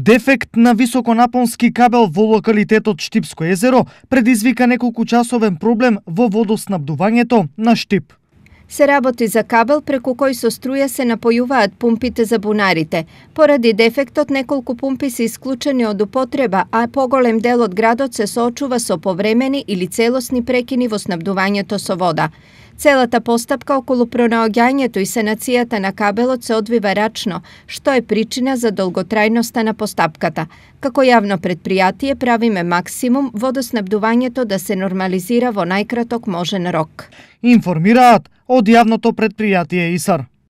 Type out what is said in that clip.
Дефект на високонапонски кабел во локалитетот Штипско езеро предизвика неколку часовен проблем во водоснабдувањето на Штип се работи за кабел преку кој со струја се напојуваат пумпите за бунарите. Поради дефектот неколку пумпи се исклучени од употреба, а поголем дел од градот се соочува со повремени или целосни прекини во снабдувањето со вода. Целата постапка околу пронаоѓањето и сенацијата на кабелот се одвива рачно, што е причина за долготрајноста на постапката. Како јавно предпријатие правиме максимум водоснабдувањето да се нормализира во најкраток можен рок. Информираат од јавното предпријатие ИСАР.